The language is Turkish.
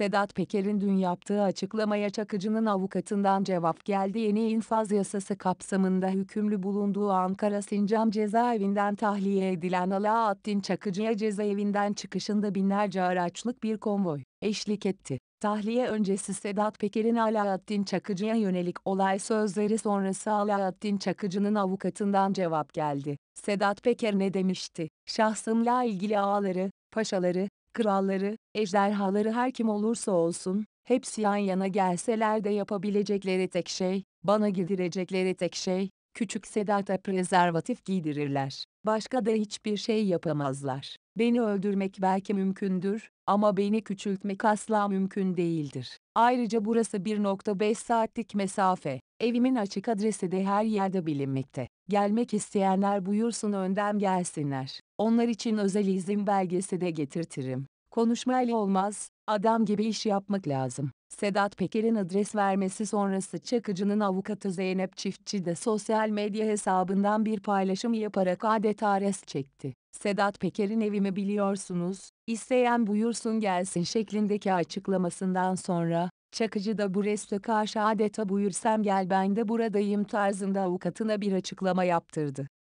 Sedat Peker'in dün yaptığı açıklamaya Çakıcı'nın avukatından cevap geldi. Yeni infaz yasası kapsamında hükümlü bulunduğu Ankara Sincam cezaevinden tahliye edilen Alaaddin Çakıcı'ya cezaevinden çıkışında binlerce araçlık bir konvoy eşlik etti. Tahliye öncesi Sedat Peker'in Alaaddin Çakıcı'ya yönelik olay sözleri sonrası Alaaddin Çakıcı'nın avukatından cevap geldi. Sedat Peker ne demişti? Şahsımla ilgili ağları, paşaları, kralları, ejderhaları her kim olursa olsun, hepsi yan yana gelseler de yapabilecekleri tek şey, bana giydirecekleri tek şey, küçük Sedat'a prezervatif giydirirler. Başka da hiçbir şey yapamazlar. Beni öldürmek belki mümkündür ama beni küçültmek asla mümkün değildir. Ayrıca burası 1.5 saatlik mesafe. Evimin açık adresi de her yerde bilinmekte. Gelmek isteyenler buyursun önden gelsinler. Onlar için özel izin belgesi de getirtirim. Konuşmayla olmaz, adam gibi iş yapmak lazım. Sedat Peker'in adres vermesi sonrası Çakıcı'nın avukatı Zeynep Çiftçi de sosyal medya hesabından bir paylaşım yaparak adeta res çekti. Sedat Peker'in evimi biliyorsunuz, isteyen buyursun gelsin şeklindeki açıklamasından sonra, Çakıcı da bu reste karşı adeta buyursam gel ben de buradayım tarzında avukatına bir açıklama yaptırdı.